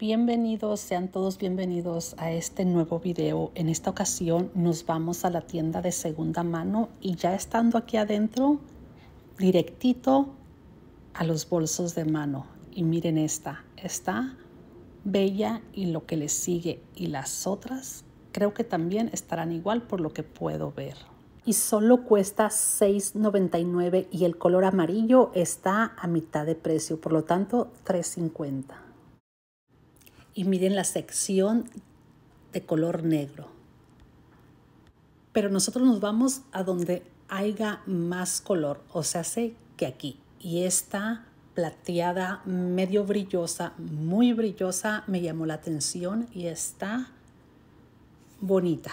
Bienvenidos, sean todos bienvenidos a este nuevo video. En esta ocasión nos vamos a la tienda de segunda mano y ya estando aquí adentro, directito a los bolsos de mano. Y miren esta, está bella y lo que le sigue y las otras creo que también estarán igual por lo que puedo ver. Y solo cuesta $6.99 y el color amarillo está a mitad de precio, por lo tanto $3.50 y miren la sección de color negro. Pero nosotros nos vamos a donde haya más color, o sea, sé que aquí. Y esta plateada, medio brillosa, muy brillosa, me llamó la atención y está bonita.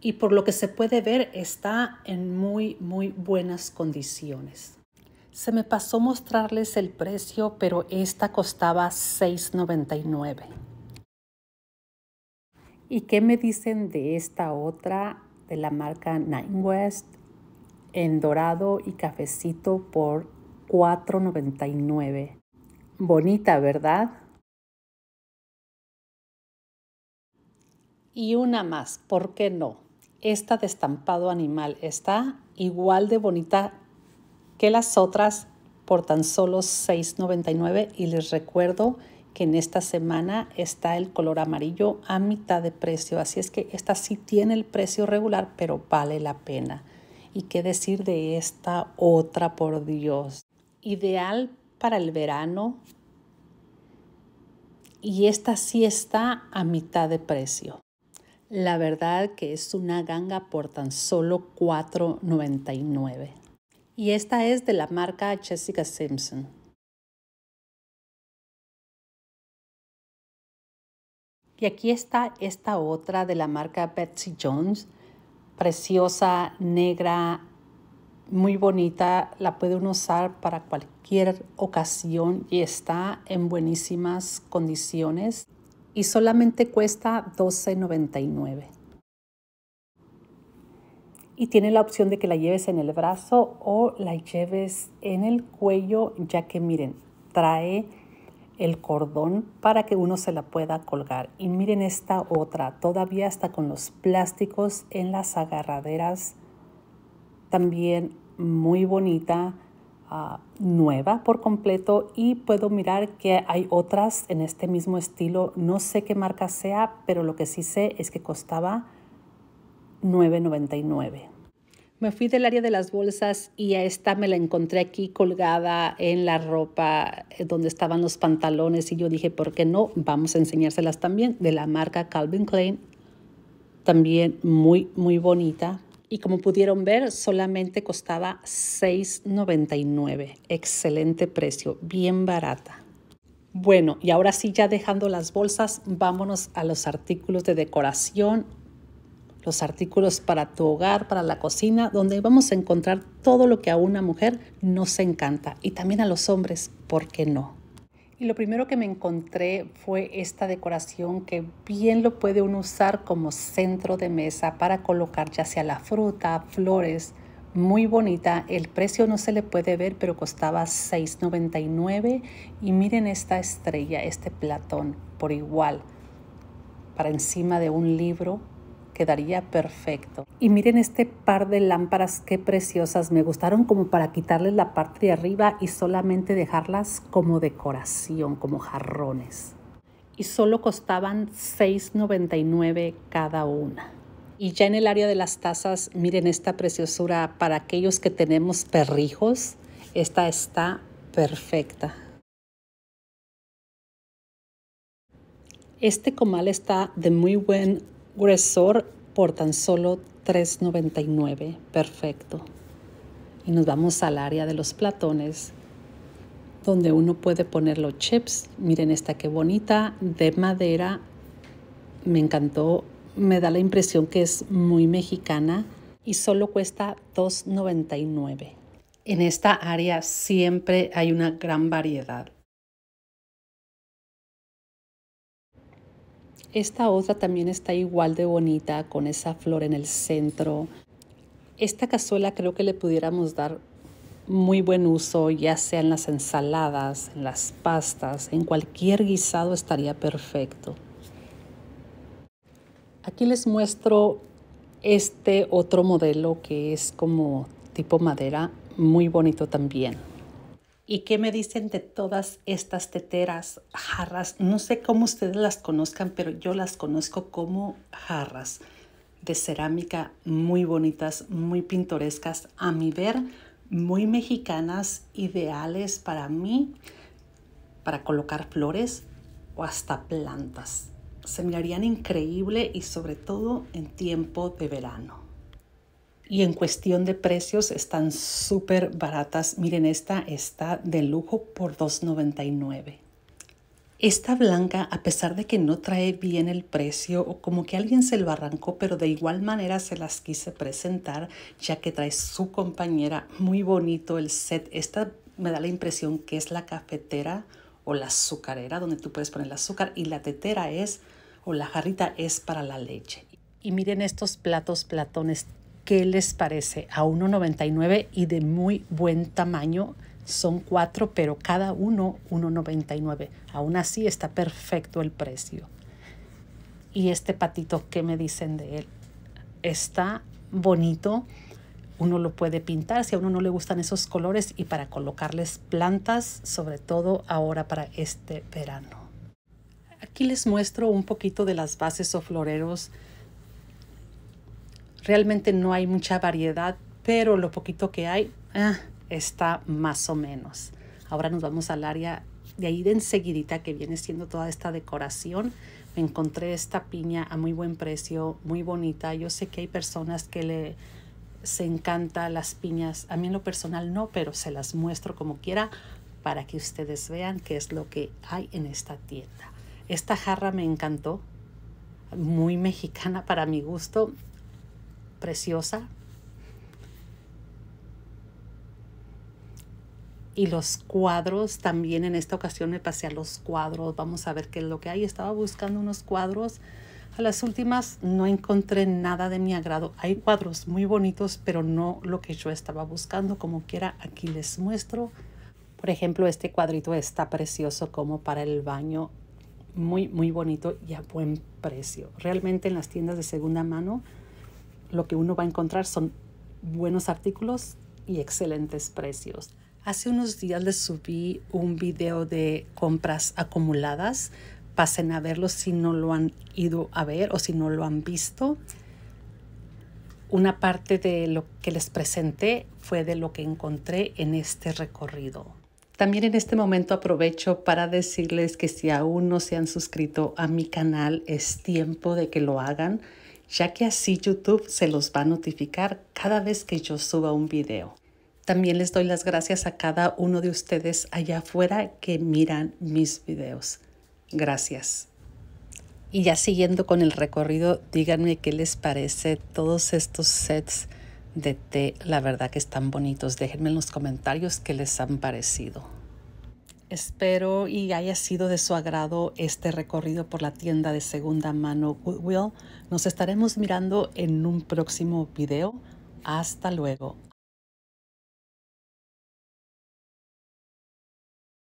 Y por lo que se puede ver, está en muy, muy buenas condiciones. Se me pasó mostrarles el precio, pero esta costaba $6.99. ¿Y qué me dicen de esta otra de la marca Nine West en dorado y cafecito por $4.99? Bonita, ¿verdad? Y una más, ¿por qué no? Esta de estampado animal está igual de bonita que las otras por tan solo $6.99 y les recuerdo que en esta semana está el color amarillo a mitad de precio, así es que esta sí tiene el precio regular, pero vale la pena. ¿Y qué decir de esta otra, por Dios? Ideal para el verano. Y esta sí está a mitad de precio. La verdad que es una ganga por tan solo $4.99 y esta es de la marca Jessica Simpson. Y aquí está esta otra de la marca Betsy Jones, preciosa, negra, muy bonita, la pueden usar para cualquier ocasión y está en buenísimas condiciones y solamente cuesta $12.99 y tiene la opción de que la lleves en el brazo o la lleves en el cuello, ya que miren, trae el cordón para que uno se la pueda colgar. Y miren esta otra, todavía está con los plásticos en las agarraderas, también muy bonita, ah, nueva por completo y puedo mirar que hay otras en este mismo estilo, no sé qué marca sea, pero lo que sí sé es que costaba 9.99. Me fui del área de las bolsas y a esta me la encontré aquí colgada en la ropa eh, donde estaban los pantalones y yo dije, ¿por qué no? Vamos a enseñárselas también de la marca Calvin Klein. También muy, muy bonita. Y como pudieron ver, solamente costaba $6.99. Excelente precio, bien barata. Bueno, y ahora sí, ya dejando las bolsas, vámonos a los artículos de decoración los artículos para tu hogar, para la cocina, donde vamos a encontrar todo lo que a una mujer nos encanta y también a los hombres, ¿por qué no? Y lo primero que me encontré fue esta decoración que bien lo puede uno usar como centro de mesa para colocar ya sea la fruta, flores, muy bonita. El precio no se le puede ver, pero costaba $6.99. Y miren esta estrella, este platón, por igual, para encima de un libro quedaría perfecto. Y miren este par de lámparas, qué preciosas. Me gustaron como para quitarles la parte de arriba y solamente dejarlas como decoración, como jarrones. Y solo costaban $6.99 cada una. Y ya en el área de las tazas, miren esta preciosura. Para aquellos que tenemos perrijos, esta está perfecta. Este comal está de muy buen Gresor por tan solo $3.99. Perfecto. Y nos vamos al área de los platones donde uno puede poner los chips. Miren esta qué bonita, de madera. Me encantó, me da la impresión que es muy mexicana y solo cuesta $2.99. En esta área siempre hay una gran variedad. Esta otra también está igual de bonita con esa flor en el centro. Esta cazuela creo que le pudiéramos dar muy buen uso, ya sea en las ensaladas, en las pastas, en cualquier guisado estaría perfecto. Aquí les muestro este otro modelo que es como tipo madera, muy bonito también. ¿Y qué me dicen de todas estas teteras, jarras? No sé cómo ustedes las conozcan, pero yo las conozco como jarras de cerámica muy bonitas, muy pintorescas, a mi ver, muy mexicanas, ideales para mí, para colocar flores o hasta plantas. Se mirarían increíble y sobre todo en tiempo de verano y en cuestión de precios están súper baratas. Miren, esta está de lujo por $2.99. Esta blanca, a pesar de que no trae bien el precio, o como que alguien se lo arrancó, pero de igual manera se las quise presentar, ya que trae su compañera. Muy bonito el set. Esta me da la impresión que es la cafetera o la azucarera, donde tú puedes poner el azúcar, y la tetera es, o la jarrita es para la leche. Y miren estos platos platones ¿Qué les parece? A 1,99 y de muy buen tamaño. Son cuatro, pero cada uno 1,99. Aún así está perfecto el precio. Y este patito, ¿qué me dicen de él? Está bonito. Uno lo puede pintar si a uno no le gustan esos colores y para colocarles plantas, sobre todo ahora para este verano. Aquí les muestro un poquito de las bases o floreros realmente no hay mucha variedad, pero lo poquito que hay ah, está más o menos. Ahora nos vamos al área de ahí de enseguidita que viene siendo toda esta decoración. Me encontré esta piña a muy buen precio, muy bonita. Yo sé que hay personas que le se encanta las piñas. A mí en lo personal no, pero se las muestro como quiera para que ustedes vean qué es lo que hay en esta tienda. Esta jarra me encantó, muy mexicana para mi gusto preciosa. Y los cuadros también, en esta ocasión me pasé a los cuadros. Vamos a ver qué es lo que hay. Estaba buscando unos cuadros. A las últimas no encontré nada de mi agrado. Hay cuadros muy bonitos, pero no lo que yo estaba buscando. Como quiera, aquí les muestro. Por ejemplo, este cuadrito está precioso como para el baño. Muy, muy bonito y a buen precio. Realmente en las tiendas de segunda mano lo que uno va a encontrar son buenos artículos y excelentes precios. Hace unos días les subí un video de compras acumuladas. Pasen a verlo si no lo han ido a ver o si no lo han visto. Una parte de lo que les presenté fue de lo que encontré en este recorrido. También en este momento aprovecho para decirles que si aún no se han suscrito a mi canal, es tiempo de que lo hagan ya que así YouTube se los va a notificar cada vez que yo suba un video. También les doy las gracias a cada uno de ustedes allá afuera que miran mis videos. Gracias. Y ya siguiendo con el recorrido, díganme qué les parece todos estos sets de té. La verdad que están bonitos. Déjenme en los comentarios qué les han parecido. Espero y haya sido de su agrado este recorrido por la tienda de segunda mano Goodwill. Nos estaremos mirando en un próximo video. Hasta luego.